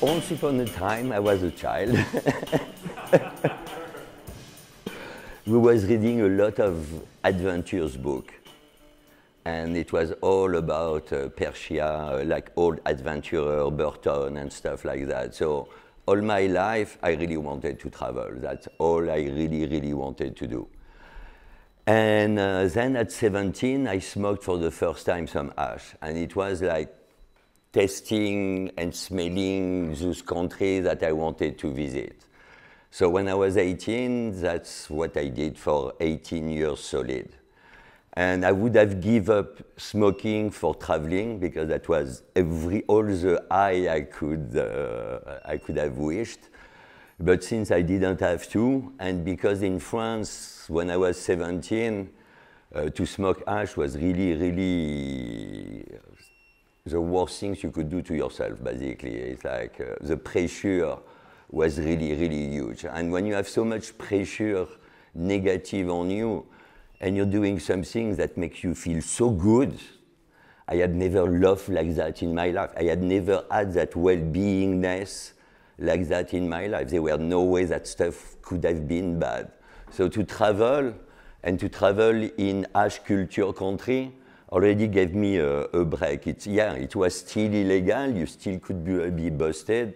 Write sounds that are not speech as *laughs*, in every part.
once upon a time I was a child. *laughs* we was reading a lot of adventures book. And it was all about uh, Persia, uh, like old adventurer Burton and stuff like that. So all my life, I really wanted to travel. That's all I really, really wanted to do. And uh, then at 17, I smoked for the first time some ash. And it was like tasting and smelling those countries that I wanted to visit. So when I was 18, that's what I did for 18 years solid. And I would have given up smoking for traveling because that was every, all the high I could, uh, I could have wished. But since I didn't have to, and because in France, when I was 17, uh, to smoke ash was really, really the worst things you could do to yourself, basically. It's like uh, the pressure was really, really huge. And when you have so much pressure negative on you, and you're doing something that makes you feel so good, I had never loved like that in my life. I had never had that well-beingness like that in my life. There were no way that stuff could have been bad. So to travel, and to travel in Ash culture country, already gave me a, a break. It, yeah, it was still illegal. You still could be, be busted,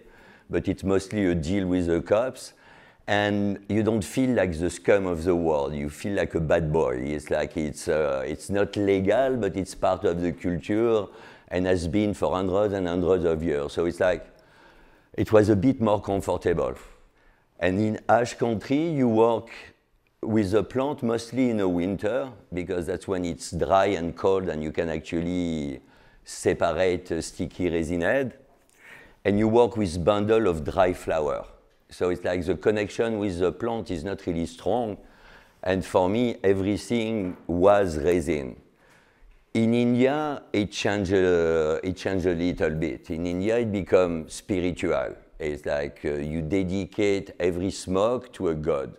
but it's mostly a deal with the cops. And you don't feel like the scum of the world. You feel like a bad boy. It's like it's, uh, it's not legal, but it's part of the culture and has been for hundreds and hundreds of years. So it's like, it was a bit more comfortable. And in Ash Country, you work with the plant mostly in the winter because that's when it's dry and cold and you can actually separate sticky resin head. And you work with bundle of dry flower. So it's like the connection with the plant is not really strong. And for me, everything was resin. In India, it changed, uh, it changed a little bit. In India, it became spiritual. It's like uh, you dedicate every smoke to a god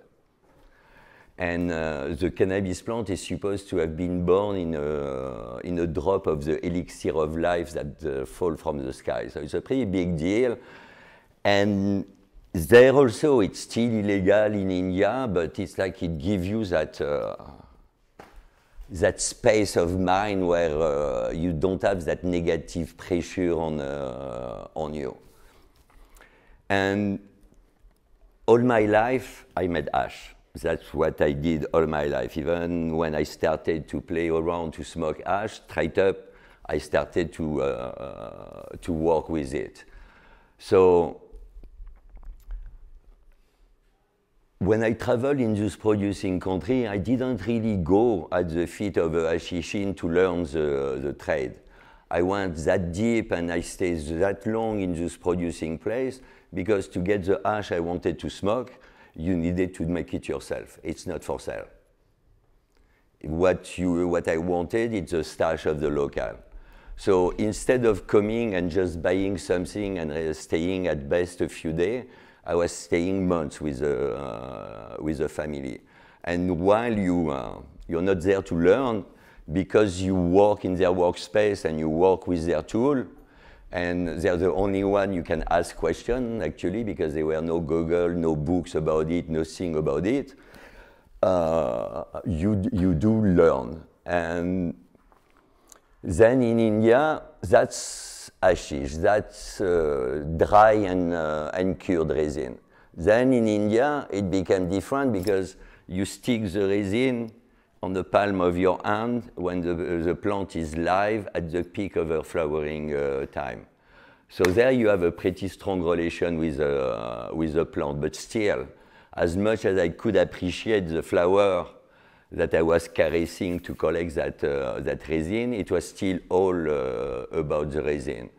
and uh, the cannabis plant is supposed to have been born in a, in a drop of the elixir of life that uh, fall from the sky. So it's a pretty big deal. And there also, it's still illegal in India, but it's like it gives you that, uh, that space of mind where uh, you don't have that negative pressure on, uh, on you. And all my life, I made ash. That's what I did all my life. Even when I started to play around to smoke ash, straight up, I started to, uh, uh to work with it. So when I traveled in this producing country, I didn't really go at the feet of a hashishin to learn the, the trade. I went that deep and I stayed that long in this producing place because to get the ash I wanted to smoke, you needed to make it yourself. It's not for sale. What, you, what I wanted is the stash of the local. So instead of coming and just buying something and uh, staying at best a few days, I was staying months with the, uh, uh, with the family. And while you, uh, you're not there to learn, because you work in their workspace and you work with their tool, and they're the only one you can ask question actually because there were no Google, no books about it, nothing about it. Uh, you you do learn, and then in India that's ashish, that's uh, dry and uh, and cured resin. Then in India it became different because you stick the resin on the palm of your hand when the, the plant is live at the peak of her flowering uh, time. So there you have a pretty strong relation with, uh, with the plant, but still, as much as I could appreciate the flower that I was caressing to collect that, uh, that resin, it was still all uh, about the resin.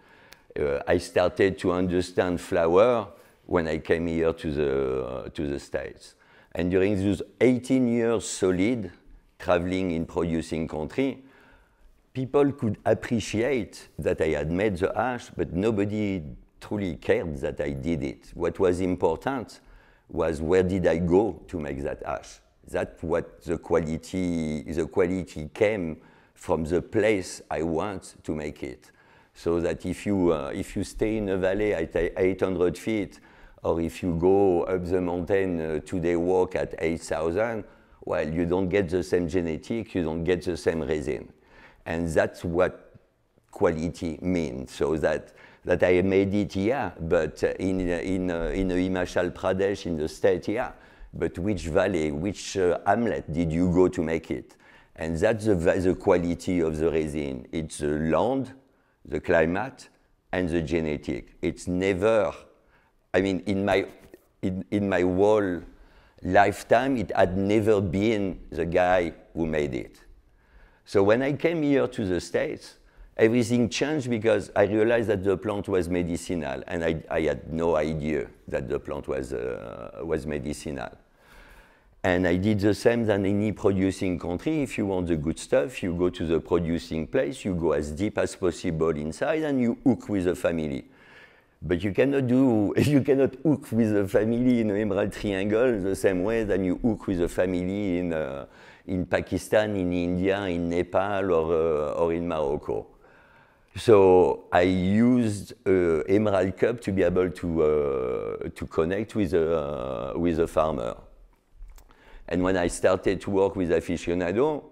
Uh, I started to understand flower when I came here to the, to the States. And during those 18 years solid, traveling in producing country, people could appreciate that I had made the ash, but nobody truly cared that I did it. What was important was where did I go to make that ash? That's what the quality, the quality came from the place I want to make it. So that if you, uh, if you stay in a valley at 800 feet, or if you go up the mountain uh, today walk at 8,000, well, you don't get the same genetic, you don't get the same resin. And that's what quality means. So that, that I made it here, yeah, but in, in, uh, in Himachal Pradesh, in the state, yeah. But which valley, which uh, hamlet did you go to make it? And that's the, the quality of the resin. It's the land, the climate, and the genetic. It's never, I mean, in my, in, in my whole lifetime, it had never been the guy who made it. So when I came here to the States, everything changed because I realized that the plant was medicinal, and I, I had no idea that the plant was, uh, was medicinal. And I did the same than any producing country. If you want the good stuff, you go to the producing place, you go as deep as possible inside, and you hook with the family. But you cannot do, *laughs* you cannot hook with a family in an Emerald Triangle the same way that you hook with a family in, uh, in Pakistan, in India, in Nepal, or, uh, or in Morocco. So I used uh, Emerald Cup to be able to, uh, to connect with a, uh, with a farmer. And when I started to work with aficionado,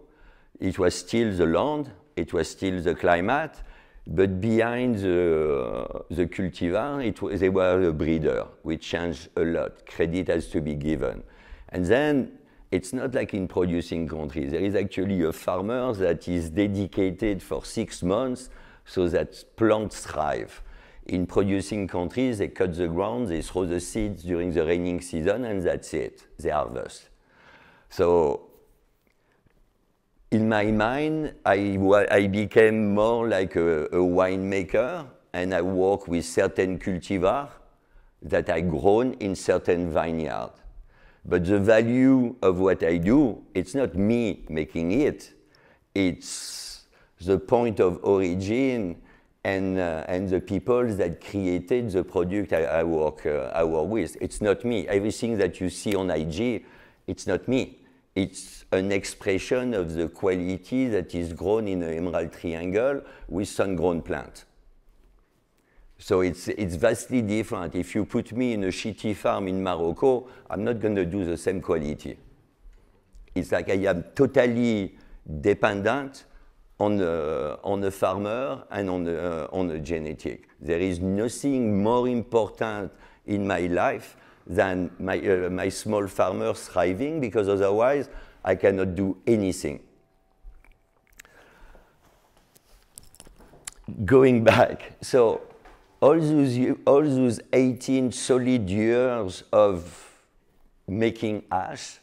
it was still the land, it was still the climate, but behind the, uh, the cultivar, it was, they were the breeder, which changed a lot. Credit has to be given. And then it's not like in producing countries. There is actually a farmer that is dedicated for six months so that plants thrive. In producing countries, they cut the ground, they throw the seeds during the raining season, and that's it. They harvest. So in my mind, I, I became more like a, a winemaker and I work with certain cultivars that I grown in certain vineyard. But the value of what I do, it's not me making it, it's the point of origin and, uh, and the people that created the product I, I work, uh, I work with. It's not me. Everything that you see on IG, it's not me it's an expression of the quality that is grown in the emerald triangle with sun-grown plant. So it's, it's vastly different. If you put me in a shitty farm in Morocco, I'm not going to do the same quality. It's like I am totally dependent on a, on a farmer and on a, on a genetic. There is nothing more important in my life than my, uh, my small farmer thriving because otherwise I cannot do anything. Going back, so all those, all those 18 solid years of making ash,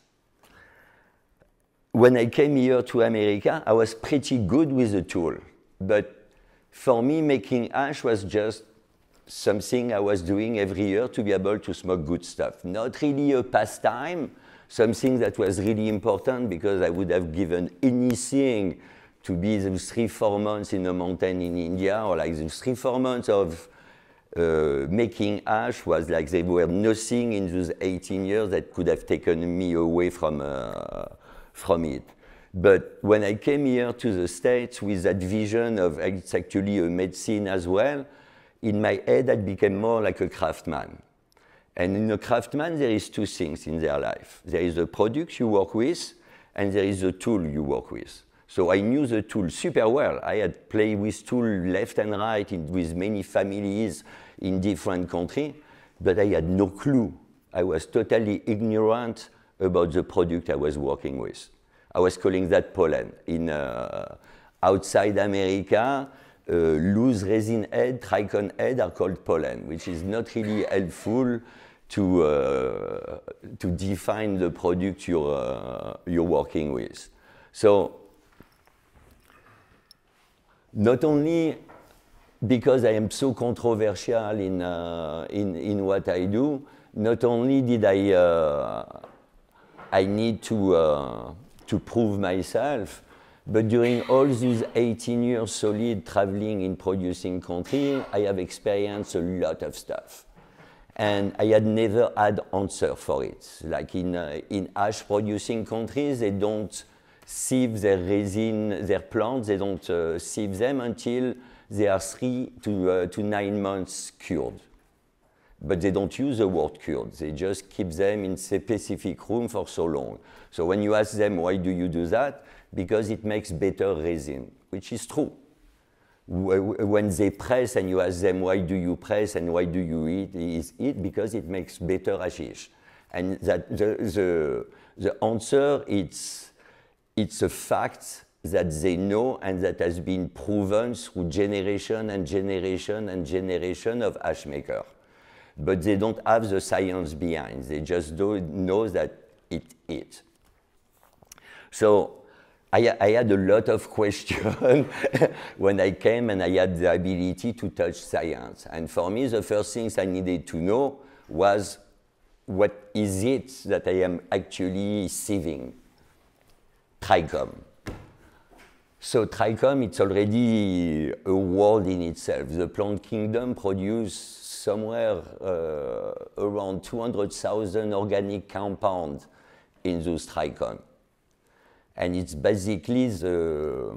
when I came here to America, I was pretty good with the tool. But for me, making ash was just something I was doing every year to be able to smoke good stuff. Not really a pastime, something that was really important because I would have given anything to be those three, four months in a mountain in India or like those three, four months of uh, making ash was like there were nothing in those 18 years that could have taken me away from, uh, from it. But when I came here to the States with that vision of it's actually a medicine as well, in my head, I became more like a craftsman. And in a craftsman, there is two things in their life. There is the product you work with, and there is the tool you work with. So I knew the tool super well. I had played with tool left and right in, with many families in different countries, but I had no clue. I was totally ignorant about the product I was working with. I was calling that pollen. In uh, outside America, uh, loose resin head, trichon head are called pollen, which is not really helpful to, uh, to define the product you're, uh, you're working with. So not only because I am so controversial in, uh, in, in what I do, not only did I, uh, I need to, uh, to prove myself, but during all these 18 years solid traveling in producing country, I have experienced a lot of stuff. And I had never had answer for it. Like in, uh, in ash producing countries, they don't sieve their resin, their plants, they don't uh, sieve them until they are three to, uh, to nine months cured. But they don't use the word cured, they just keep them in a specific room for so long. So when you ask them, why do you do that? because it makes better resin, which is true. When they press and you ask them, why do you press and why do you eat, is it because it makes better hashish. And that the, the, the answer, is, it's a fact that they know and that has been proven through generation and generation and generation of ash maker. But they don't have the science behind. They just do know that it is. So I, I, had a lot of questions *laughs* when I came and I had the ability to touch science. And for me, the first things I needed to know was what is it that I am actually saving? Tricom. So Tricom, it's already a world in itself. The plant kingdom produces somewhere uh, around 200,000 organic compounds in those trichomes and it's basically the,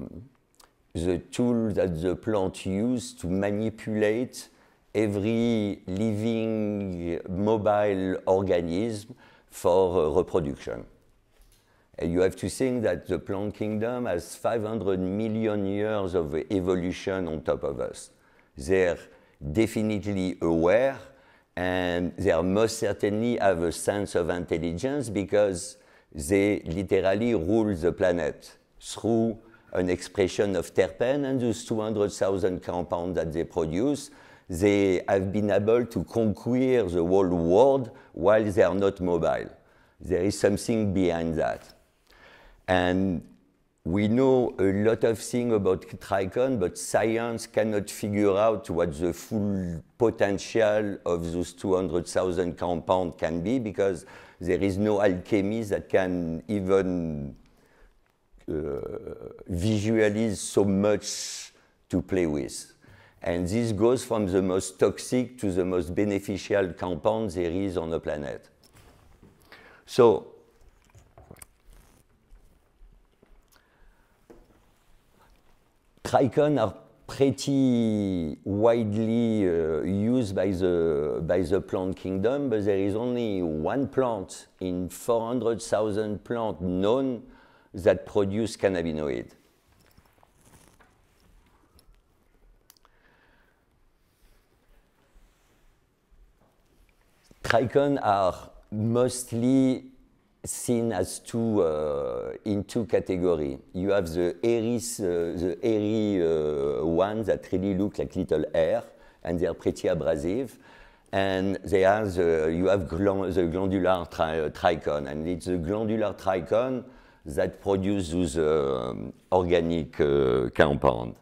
the tool that the plant uses to manipulate every living mobile organism for uh, reproduction. And you have to think that the plant kingdom has 500 million years of evolution on top of us. They're definitely aware and they must certainly have a sense of intelligence because they literally rule the planet through an expression of terpen and those 200,000 compounds that they produce. They have been able to conquer the whole world while they are not mobile. There is something behind that. And we know a lot of things about Tricon, but science cannot figure out what the full potential of those 200,000 compounds can be because there is no alchemy that can even uh, visualize so much to play with. And this goes from the most toxic to the most beneficial compound there is on the planet. So, trichons are pretty widely uh, used by the, by the plant kingdom, but there is only one plant in 400,000 plants known that produce cannabinoid. Trichon are mostly seen as two uh, in two categories, You have the hairy uh, the hairy uh, ones that really look like little hairs, and they are pretty abrasive. And they have the, you have glan, the glandular tri uh, trichon, and it's the glandular trichon that produces um, organic uh, compound.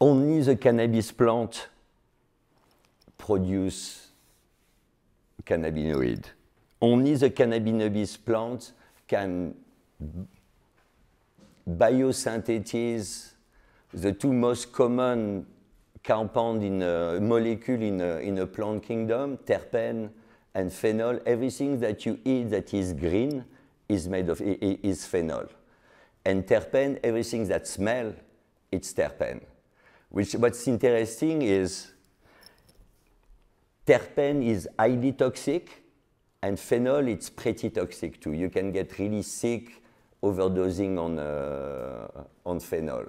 Only the cannabis plant produces cannabinoid. Only the cannabinoid plant can biosynthesize the two most common compound in a molecule in a, in a plant kingdom, terpene and phenol. Everything that you eat that is green is made of is phenol. And terpene. everything that smell, it's terpene. Which what's interesting is Terpene is highly toxic, and phenol, it's pretty toxic too. You can get really sick overdosing on, uh, on phenol.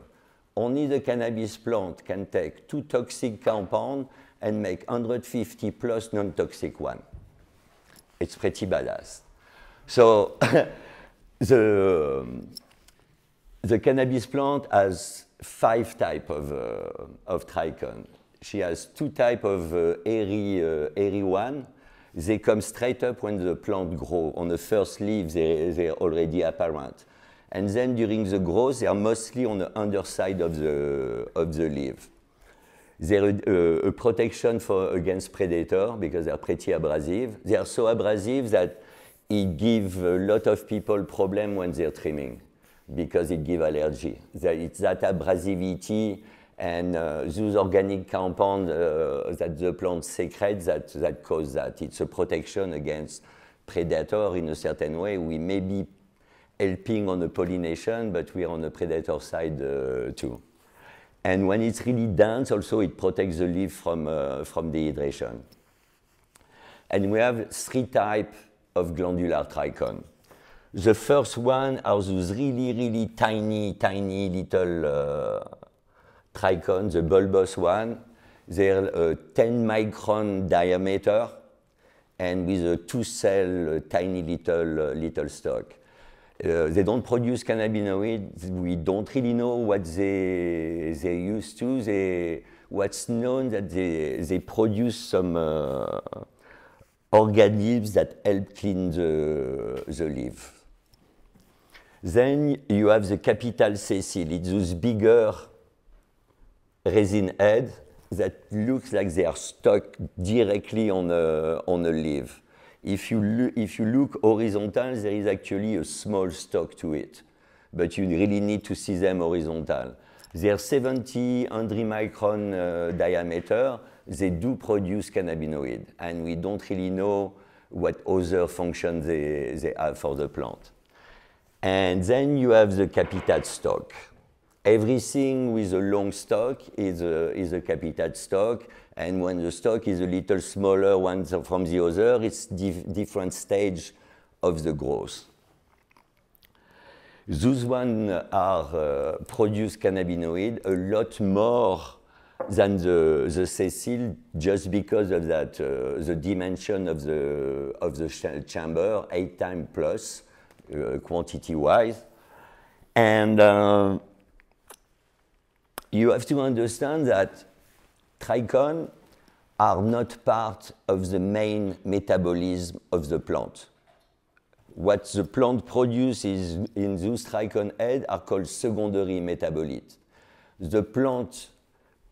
Only the cannabis plant can take two toxic compounds and make 150 plus non-toxic one. It's pretty badass. So *laughs* the, um, the cannabis plant has five type of, uh, of trichon she has two type of uh, airy, uh, airy one. They come straight up when the plant grow. On the first leaf, they, they're already apparent. And then during the growth, they are mostly on the underside of the, of the leaf. They're a, uh, a protection for, against predator because they're pretty abrasive. They are so abrasive that it gives a lot of people problem when they're trimming because it gives allergy. It's that abrasivity and uh, those organic compounds uh, that the plant secretes that, that cause that. It's a protection against predator in a certain way. We may be helping on the pollination, but we are on the predator side uh, too. And when it's really dense, also it protects the leaf from, uh, from dehydration. And we have three types of glandular trichome. The first one are those really, really tiny, tiny little uh, trichon, the bulbous one, they're uh, 10 micron diameter and with a two cell uh, tiny little, uh, little stalk. Uh, they don't produce cannabinoids. We don't really know what they they used to. They what's known that they they produce some uh, organisms that help clean the the leaf. Then you have the capital sessile. It's those bigger resin head that looks like they are stuck directly on a, uh, on a leaf. If you, if you look horizontal, there is actually a small stalk to it, but you really need to see them horizontal. They are 70, 100 micron uh, diameter. They do produce cannabinoid, and we don't really know what other function they, they have for the plant. And then you have the capitat stock. Everything with a long stock is a, is a capital stock, and when the stock is a little smaller one from the other, it's dif different stage of the growth. Those ones are uh, produce cannabinoid a lot more than the, the Cecil just because of that, uh, the dimension of the, of the chamber, eight times plus, uh, quantity-wise. And uh, you have to understand that trichon are not part of the main metabolism of the plant. What the plant produces in those trichon head are called secondary metabolites. The plant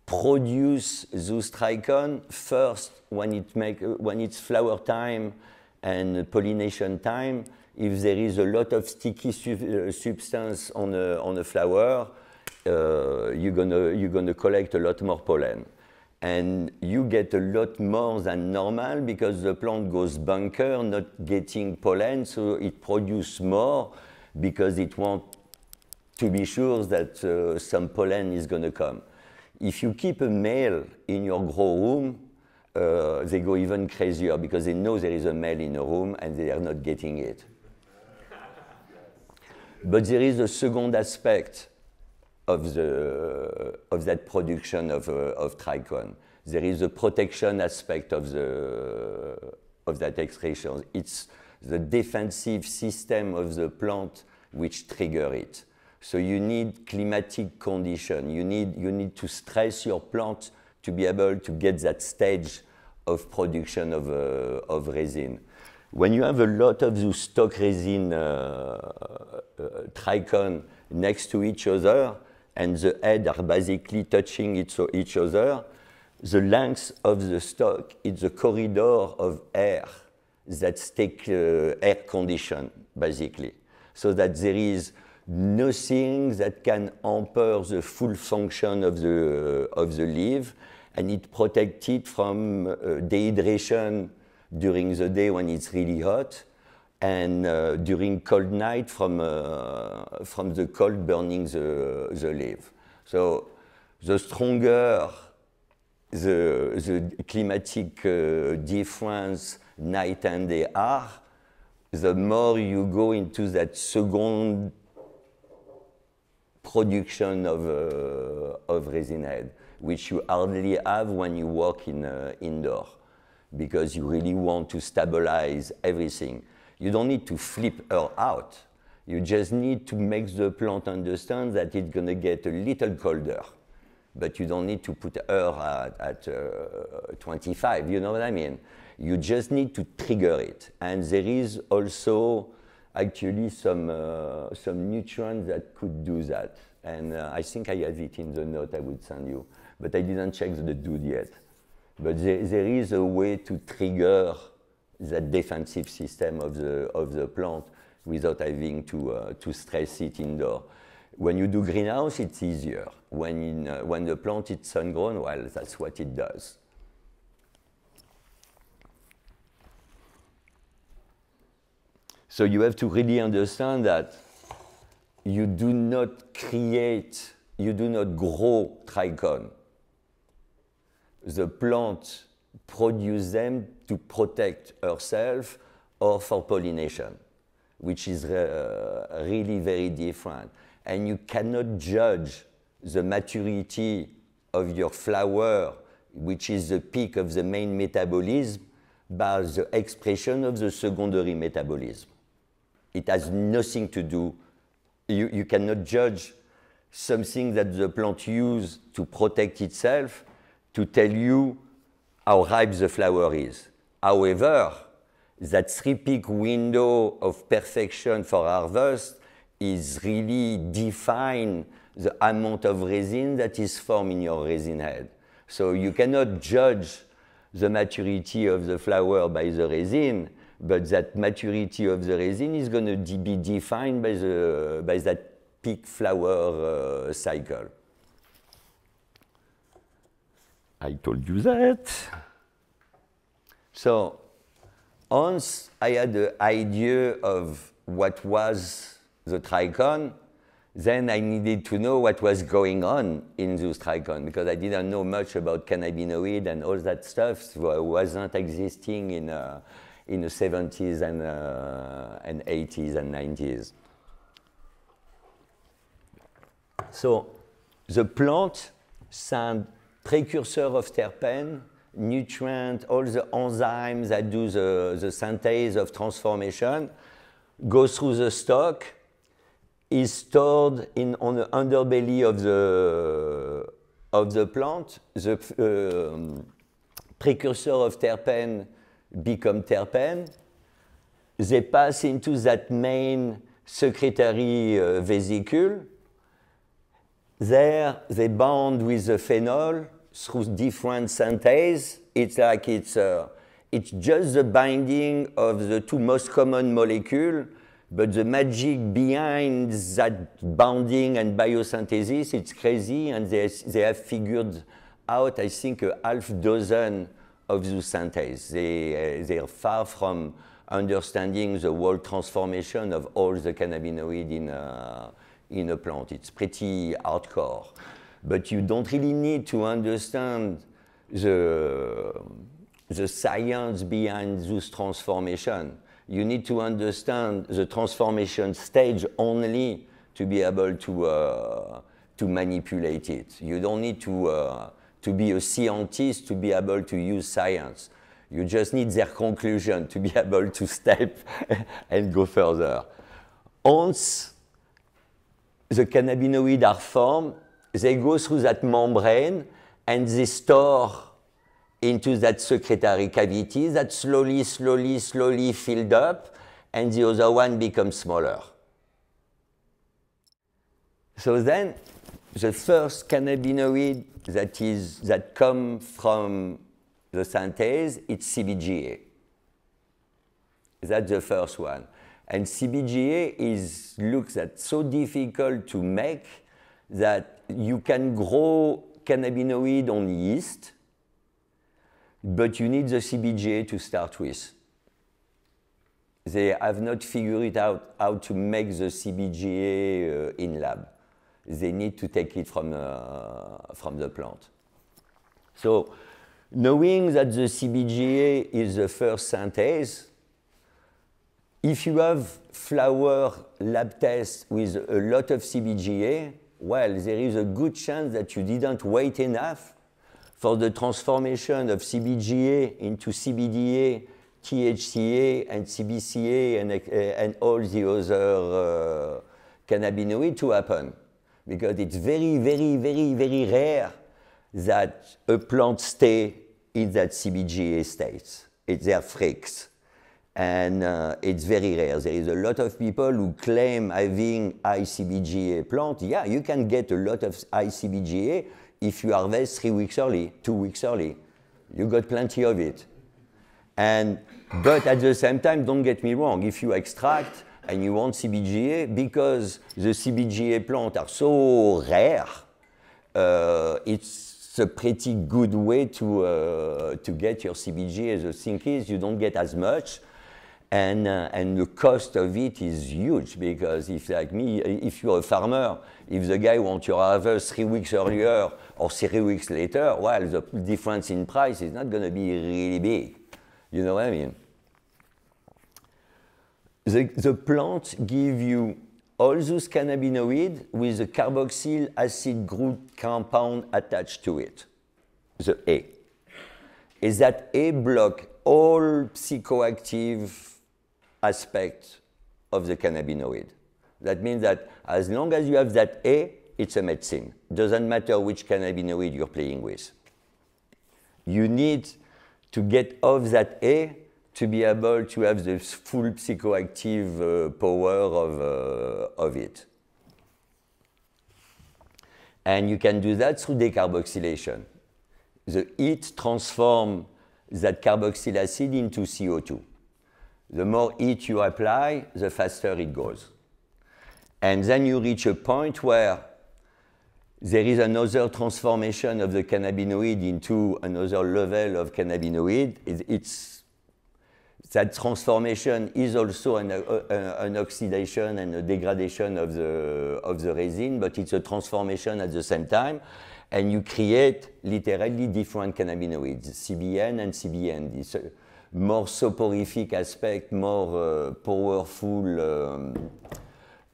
produce those trichon first when, it make, when it's flower time and pollination time. If there is a lot of sticky su uh, substance on a, on a flower, uh, you're gonna you're gonna collect a lot more pollen and you get a lot more than normal because the plant goes bunker, not getting pollen, so it produces more because it wants to be sure that uh, some pollen is going to come. If you keep a male in your grow room, uh, they go even crazier because they know there is a male in a room and they are not getting it. but there is a second aspect of, the, uh, of that production of, uh, of Tricon. There is a protection aspect of, the, uh, of that extraction. It's the defensive system of the plant which trigger it. So you need climatic condition. You need, you need to stress your plant to be able to get that stage of production of, uh, of resin. When you have a lot of the stock resin uh, uh, tricon next to each other, and the head are basically touching each other, the length of the stock is the corridor of air that's take uh, air condition, basically, so that there is nothing that can hamper the full function of the, uh, of the leaf, and it protects it from uh, dehydration during the day when it's really hot, and uh, during cold night from, uh, from the cold burning the, the leaves. So the stronger the, the climatic uh, difference night and day are, the more you go into that second production of, uh, of resin head, which you hardly have when you work in uh, indoor, because you really want to stabilize everything. You don't need to flip her out. You just need to make the plant understand that it's going to get a little colder. But you don't need to put her at, at uh, 25, you know what I mean? You just need to trigger it. And there is also actually some, uh, some nutrients that could do that. And uh, I think I have it in the note I would send you. But I didn't check the dude yet. But there, there is a way to trigger that defensive system of the, of the plant without having to, uh, to stress it indoor. When you do greenhouse, it's easier. When, in, uh, when the plant is sun-grown, well, that's what it does. So you have to really understand that you do not create, you do not grow trichon. The plant produce them to protect herself or for pollination, which is uh, really very different. And you cannot judge the maturity of your flower, which is the peak of the main metabolism, by the expression of the secondary metabolism. It has nothing to do, you, you cannot judge something that the plant uses to protect itself to tell you how ripe the flower is. However, that three-peak window of perfection for harvest is really define the amount of resin that is formed in your resin head. So you cannot judge the maturity of the flower by the resin, but that maturity of the resin is going to be defined by, the, by that peak flower uh, cycle. I told you that. So once I had the idea of what was the tricon, then I needed to know what was going on in those tricon because I didn't know much about cannabinoid and all that stuff so wasn't existing in, uh, in the 70s and, uh, and 80s and 90s. So the plant sound precursor of terpen, nutrient, all the enzymes that do the, the synthase of transformation, goes through the stock, is stored in, on the underbelly of the, of the plant. The uh, precursor of terpen become terpen. They pass into that main secretory uh, vesicle there they bond with the phenol through different synthase. It's like it's, uh, it's just the binding of the two most common molecules, but the magic behind that bonding and biosynthesis, it's crazy, and they, they have figured out, I think, a half dozen of those synthase. They, uh, they are far from understanding the whole transformation of all the cannabinoid in, uh, in a plant. It's pretty hardcore. But you don't really need to understand the, the science behind this transformation. You need to understand the transformation stage only to be able to, uh, to manipulate it. You don't need to, uh, to be a scientist to be able to use science. You just need their conclusion to be *laughs* able to step *laughs* and go further. Once the cannabinoids are formed, they go through that membrane and they store into that secretory cavity that slowly, slowly, slowly filled up and the other one becomes smaller. So then the first cannabinoid that is that come from the synthase, it's CBGA. That's the first one. And CBGA is looks at so difficult to make that you can grow cannabinoid on yeast, but you need the CBGA to start with. They have not figured it out how to make the CBGA uh, in lab. They need to take it from, uh, from the plant. So knowing that the CBGA is the first synthase, if you have flour lab tests with a lot of CBGA, well, there is a good chance that you didn't wait enough for the transformation of CBGA into CBDA, THCA, and CBCA, and, uh, and all the other uh, cannabinoids to happen. Because it's very, very, very, very rare that a plant stay in that CBGA state. It's their freaks and uh, it's very rare. There is a lot of people who claim having ICBGA plant. Yeah, you can get a lot of ICBGA if you harvest three weeks early, two weeks early. You got plenty of it. And, but at the same time, don't get me wrong, if you extract and you want CBGA, because the CBGA plants are so rare, uh, it's a pretty good way to, uh, to get your CBGA. The thing is, you don't get as much, and uh, and the cost of it is huge because if like me, if you're a farmer, if the guy wants your harvest three weeks earlier or three weeks later, well, the difference in price is not going to be really big. You know what I mean? The, the plants give you all those cannabinoids with the carboxyl acid group compound attached to it, the A. Is that A block all psychoactive aspect of the cannabinoid. That means that as long as you have that A, it's a medicine. Doesn't matter which cannabinoid you're playing with. You need to get off that A to be able to have the full psychoactive uh, power of, uh, of it. And you can do that through decarboxylation. The heat transforms that carboxyl acid into CO2 the more heat you apply, the faster it goes. And then you reach a point where there is another transformation of the cannabinoid into another level of cannabinoid. It, it's, that transformation is also an, uh, uh an, oxidation and a degradation of the, of the resin, but it's a transformation at the same time. And you create literally different cannabinoids, CBN and CBND. So, more soporific aspect, more uh, powerful um,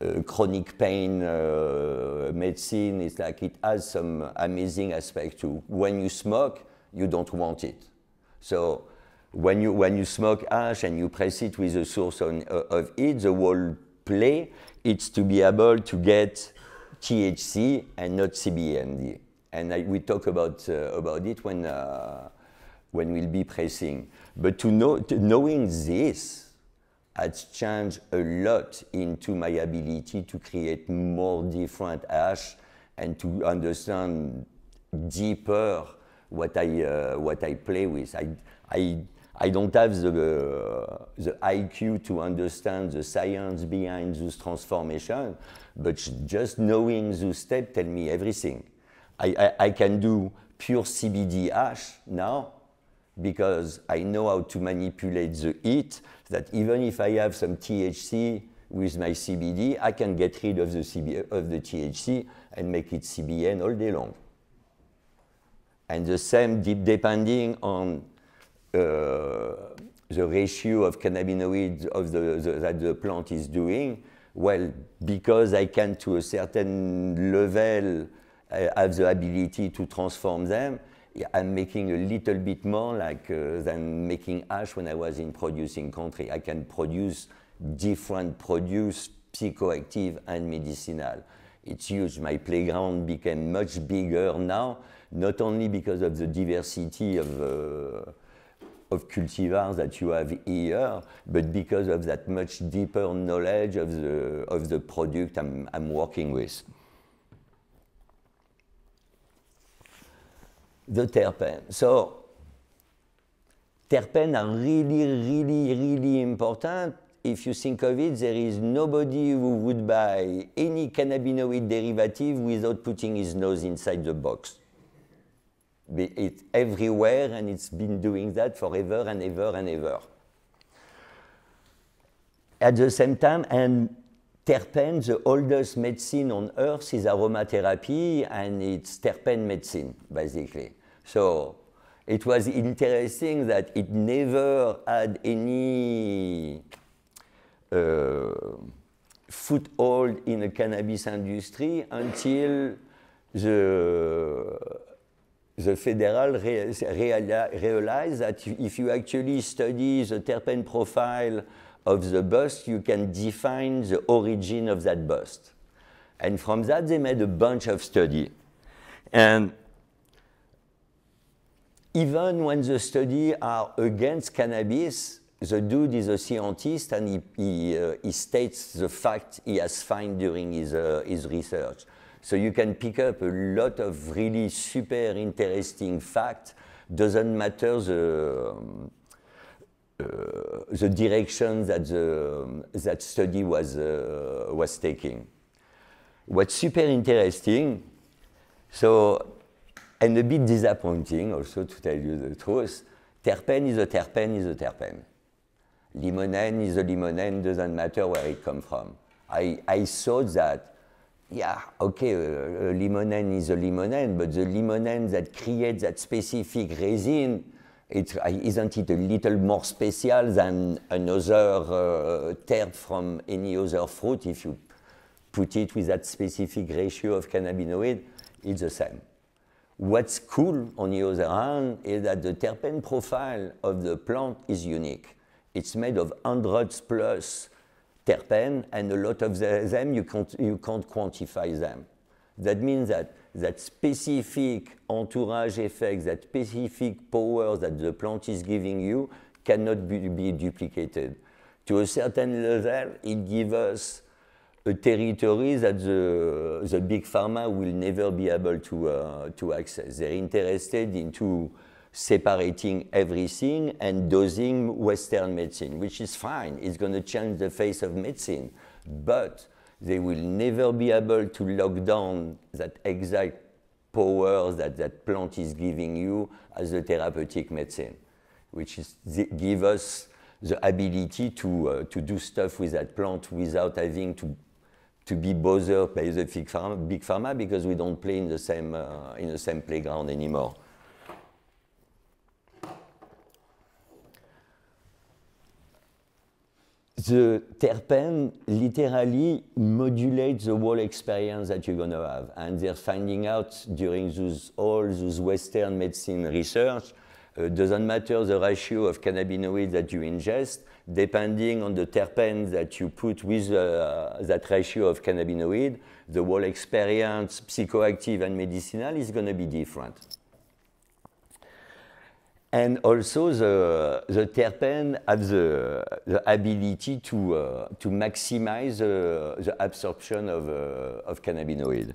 uh, chronic pain uh, medicine. It's like it has some amazing aspect too. When you smoke, you don't want it. So when you, when you smoke ash and you press it with a source on, uh, of it, the whole play is to be able to get THC and not CBD. And I, we talk about, uh, about it when, uh, when we'll be pressing. But to know, to knowing this has changed a lot into my ability to create more different ash and to understand deeper what I, uh, what I play with. I, I, I don't have the, uh, the IQ to understand the science behind this transformation, but just knowing the step tell me everything. I, I, I can do pure CBD ash now, because I know how to manipulate the heat that even if I have some THC with my CBD, I can get rid of the, CB, of the THC and make it CBN all day long. And the same deep depending on uh, the ratio of cannabinoids of the, the, that the plant is doing, well, because I can to a certain level uh, have the ability to transform them, I'm making a little bit more like uh, than making ash when I was in producing country. I can produce different produce, psychoactive and medicinal. It's huge. My playground became much bigger now, not only because of the diversity of, uh, of cultivars that you have here, but because of that much deeper knowledge of the, of the product I'm, I'm working with. the terpenes. So terpenes are really, really, really important. If you think of it, there is nobody who would buy any cannabinoid derivative without putting his nose inside the box. It's everywhere and it's been doing that forever and ever and ever. At the same time, and terpenes, the oldest medicine on earth is aromatherapy and it's terpene medicine, basically. So it was interesting that it never had any uh, foothold in the cannabis industry until the, the federal re realized that if you actually study the terpene profile of the bust, you can define the origin of that bust. And from that, they made a bunch of study. And even when the study are against cannabis, the dude is a scientist and he, he, uh, he states the fact he has found during his, uh, his research. So you can pick up a lot of really super interesting facts. Doesn't matter the, um, uh, the direction that the, um, that study was, uh, was taking. What's super interesting, so and a bit disappointing also, to tell you the truth, Terpenes is a terpen is a Limonene is a limonene, doesn't matter where it comes from. I, I saw that, yeah, okay, limonene is a limonene, but the limonene that creates that specific resin, it, isn't it a little more special than another uh, terp from any other fruit if you put it with that specific ratio of cannabinoid? It's the same. What's cool, on the other hand, is that the terpene profile of the plant is unique. It's made of hundreds plus terpene, and a lot of them, you can't, you can't quantify them. That means that that specific entourage effect, that specific power that the plant is giving you cannot be, be duplicated. To a certain level, it gives us the territories that the, the big pharma will never be able to, uh, to access. They're interested into separating everything and dosing Western medicine, which is fine. It's going to change the face of medicine, but they will never be able to lock down that exact power that that plant is giving you as a therapeutic medicine, which is give us the ability to, uh, to do stuff with that plant without having to to be bothered by the big pharma, big pharma because we don't play in the same, uh, in the same playground anymore. the terpen literally modulates the whole experience that you're going to have. And they're finding out during those, all those Western medicine research uh, doesn't matter the ratio of cannabinoids that you ingest, depending on the terpenes that you put with uh, that ratio of cannabinoid, the whole experience, psychoactive and medicinal, is going to be different. And also the, the terpenes have the, the ability to, uh, to maximize uh, the absorption of, uh, of cannabinoids.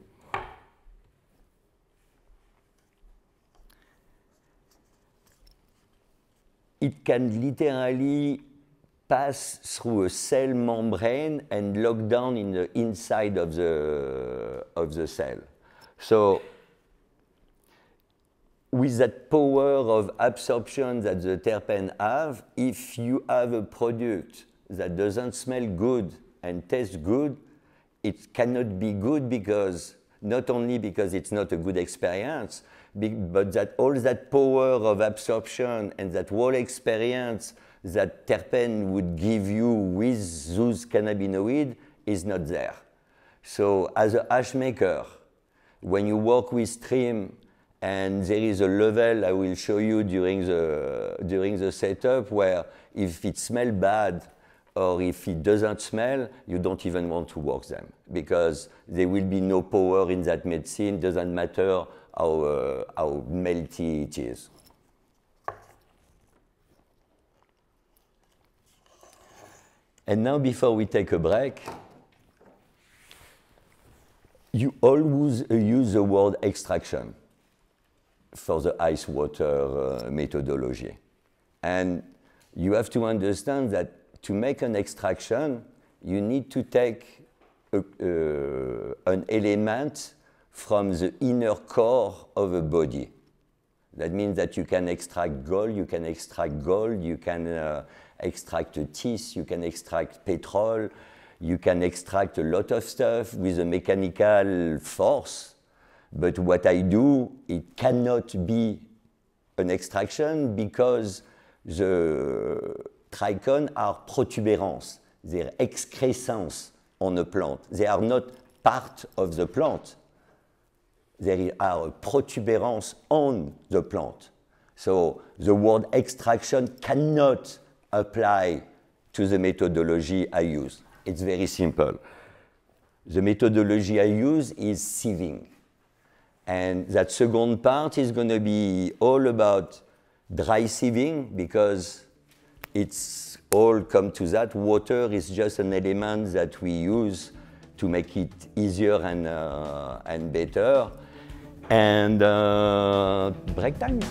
it can literally pass through a cell membrane and lock down in the inside of the, of the cell. So with that power of absorption that the terpenes have, if you have a product that doesn't smell good and taste good, it cannot be good because not only because it's not a good experience, but that all that power of absorption and that whole experience that terpen would give you with those cannabinoids is not there. So as a hash maker, when you work with stream and there is a level I will show you during the, during the setup where if it smells bad or if it doesn't smell, you don't even want to work them because there will be no power in that medicine, doesn't matter how, uh, how melty it is. And now before we take a break, you always uh, use the word extraction for the ice water uh, methodology. And you have to understand that to make an extraction, you need to take a, uh, an element from the inner core of a body. That means that you can extract gold, you can extract gold, you can uh, extract teeth, you can extract petrol, you can extract a lot of stuff with a mechanical force. But what I do, it cannot be an extraction because the trichons are protuberance, they're excrescence on a plant. They are not part of the plant. there are protuberances on the plant. So the word extraction cannot apply to the methodology I use. It's very simple. The methodology I use is sieving. And that second part is going to be all about dry sieving because it's all come to that. Water is just an element that we use to make it easier and, uh, and better and uh, break time.